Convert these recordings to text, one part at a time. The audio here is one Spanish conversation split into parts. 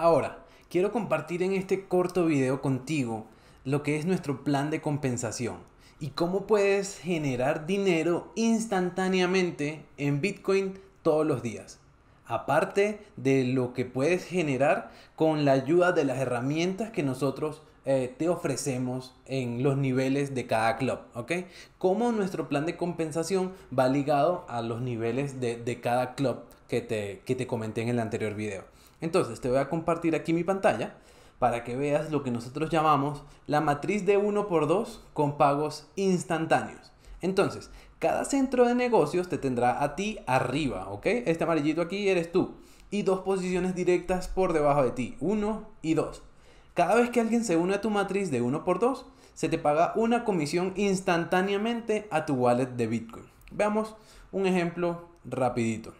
Ahora, quiero compartir en este corto video contigo lo que es nuestro plan de compensación y cómo puedes generar dinero instantáneamente en Bitcoin todos los días. Aparte de lo que puedes generar con la ayuda de las herramientas que nosotros eh, te ofrecemos en los niveles de cada club, ¿ok? Cómo nuestro plan de compensación va ligado a los niveles de, cada club que te, que te comenté en el anterior video. Entonces te voy a compartir aquí mi pantalla para que veas lo que nosotros llamamos la matriz de 1 por 2 con pagos instantáneos. Entonces, cada centro de negocios te tendrá a ti arriba, ¿ok? Este amarillito aquí eres tú. Y dos posiciones directas por debajo de ti, 1 y 2. Cada vez que alguien se une a tu matriz de 1 por 2, se te paga una comisión instantáneamente a tu wallet de Bitcoin. Veamos un ejemplo rapidito.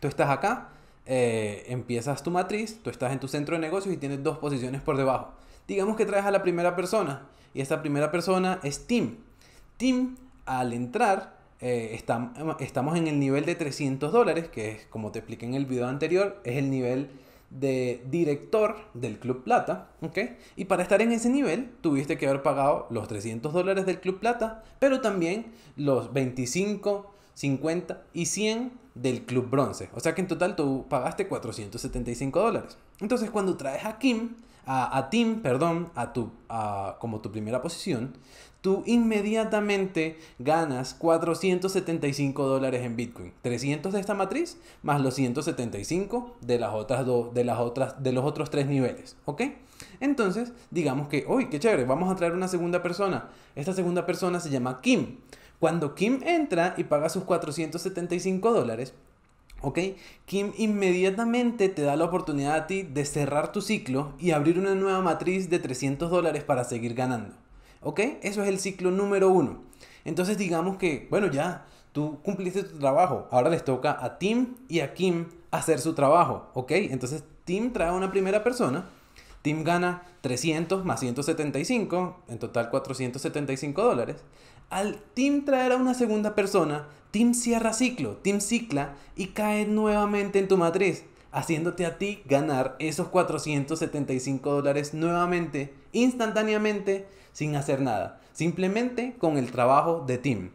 Tú estás acá, eh, empiezas tu matriz, tú estás en tu centro de negocios y tienes dos posiciones por debajo. Digamos que traes a la primera persona y esta primera persona es Tim. Tim, al entrar, eh, estamos en el nivel de 300 dólares, que es, como te expliqué en el video anterior, es el nivel de director del Club Plata, ¿ok? Y para estar en ese nivel tuviste que haber pagado los 300 dólares del Club Plata, pero también los 25 50 y 100 del Club Bronce. O sea que en total tú pagaste 475 dólares. Entonces cuando traes a Kim, a, Tim, perdón, a tu, como tu primera posición, tú inmediatamente ganas 475 dólares en Bitcoin. 300 de esta matriz más los 175 de las otras dos, de las otras, de los otros tres niveles, ¿ok? Entonces, digamos que, uy, qué chévere, vamos a traer una segunda persona. Esta segunda persona se llama Kim. Cuando Kim entra y paga sus 475 dólares, ¿ok? Kim inmediatamente te da la oportunidad a ti de cerrar tu ciclo y abrir una nueva matriz de 300 dólares para seguir ganando, ¿ok? Eso es el ciclo número uno. Entonces digamos que, bueno, ya, tú cumpliste tu trabajo, ahora les toca a Tim y a Kim hacer su trabajo, ¿ok? Entonces Tim trae a una primera persona Tim gana 300 más 175, en total 475 dólares. Al Tim traer a una segunda persona, Tim cierra ciclo, Tim cicla y cae nuevamente en tu matriz, haciéndote a ti ganar esos 475 dólares nuevamente, instantáneamente, sin hacer nada, simplemente con el trabajo de Tim.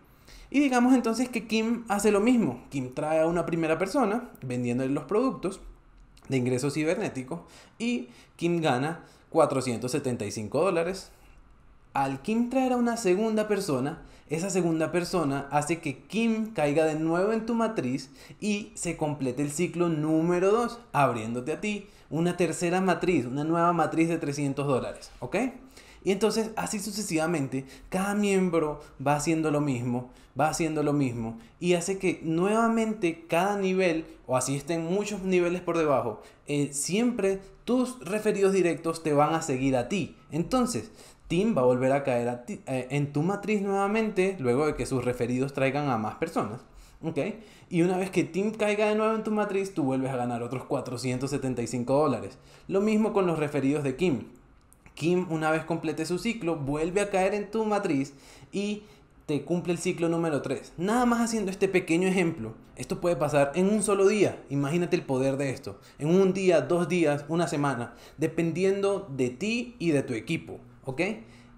Y digamos entonces que Kim hace lo mismo, Kim trae a una primera persona vendiéndole los productos, de ingreso cibernético y Kim gana 475 dólares. Al Kim traer a una segunda persona, esa segunda persona hace que Kim caiga de nuevo en tu matriz y se complete el ciclo número 2, abriéndote a ti una tercera matriz, una nueva matriz de 300 dólares, ¿ok? Y entonces así sucesivamente, cada miembro va haciendo lo mismo, va haciendo lo mismo y hace que nuevamente cada nivel, o así estén muchos niveles por debajo, eh, siempre tus referidos directos te van a seguir a ti. Entonces, Tim va a volver a caer eh, en tu matriz nuevamente luego de que sus referidos traigan a más personas. Okay. Y una vez que Tim caiga de nuevo en tu matriz, tú vuelves a ganar otros 475 dólares. Lo mismo con los referidos de Kim. Kim, una vez complete su ciclo, vuelve a caer en tu matriz y te cumple el ciclo número 3. Nada más haciendo este pequeño ejemplo, esto puede pasar en un solo día. Imagínate el poder de esto. En un día, dos días, una semana, dependiendo de ti y de tu equipo, ¿ok?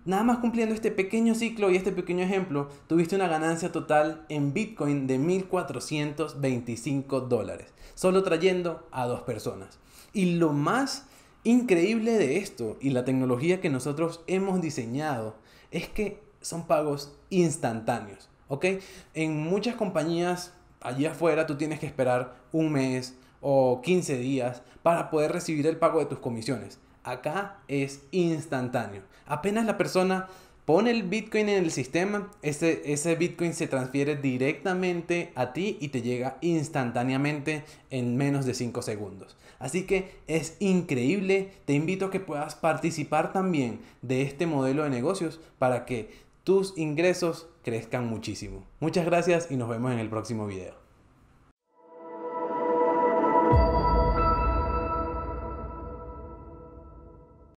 Nada más cumpliendo este pequeño ciclo y este pequeño ejemplo, tuviste una ganancia total en Bitcoin de 1.425 dólares, solo trayendo a dos personas. Y lo más increíble de esto y la tecnología que nosotros hemos diseñado es que son pagos instantáneos, ¿ok? En muchas compañías allí afuera tú tienes que esperar un mes o 15 días para poder recibir el pago de tus comisiones. Acá es instantáneo. Apenas la persona pone el Bitcoin en el sistema, ese, ese Bitcoin se transfiere directamente a ti y te llega instantáneamente en menos de 5 segundos. Así que es increíble, te invito a que puedas participar también de este modelo de negocios para que tus ingresos crezcan muchísimo. Muchas gracias y nos vemos en el próximo video.